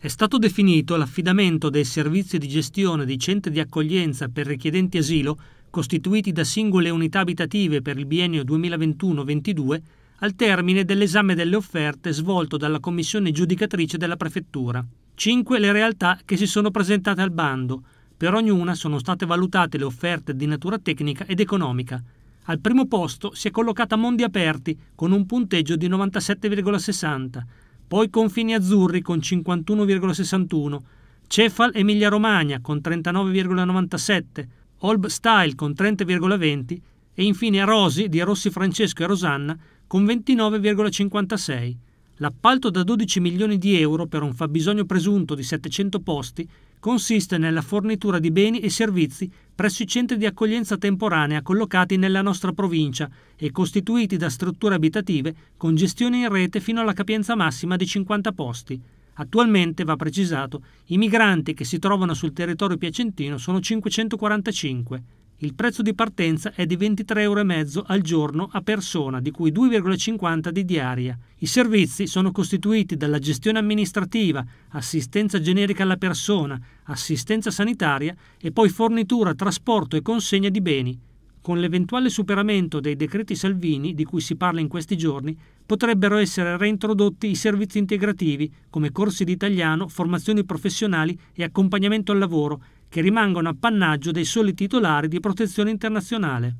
È stato definito l'affidamento dei servizi di gestione di centri di accoglienza per richiedenti asilo costituiti da singole unità abitative per il biennio 2021-22 al termine dell'esame delle offerte svolto dalla commissione giudicatrice della prefettura. Cinque le realtà che si sono presentate al bando. Per ognuna sono state valutate le offerte di natura tecnica ed economica. Al primo posto si è collocata Mondi Aperti con un punteggio di 97,60 poi Confini Azzurri con 51,61, Cefal Emilia Romagna con 39,97, Olb Style con 30,20 e infine Rosi di Rossi Francesco e Rosanna con 29,56. L'appalto da 12 milioni di euro per un fabbisogno presunto di 700 posti consiste nella fornitura di beni e servizi presso i centri di accoglienza temporanea collocati nella nostra provincia e costituiti da strutture abitative con gestione in rete fino alla capienza massima di 50 posti. Attualmente, va precisato, i migranti che si trovano sul territorio piacentino sono 545. Il prezzo di partenza è di 23,5 euro al giorno a persona, di cui 2,50 di diaria. I servizi sono costituiti dalla gestione amministrativa, assistenza generica alla persona, assistenza sanitaria e poi fornitura, trasporto e consegna di beni. Con l'eventuale superamento dei decreti Salvini, di cui si parla in questi giorni, potrebbero essere reintrodotti i servizi integrativi, come corsi di italiano, formazioni professionali e accompagnamento al lavoro, che rimangono appannaggio dei soli titolari di protezione internazionale.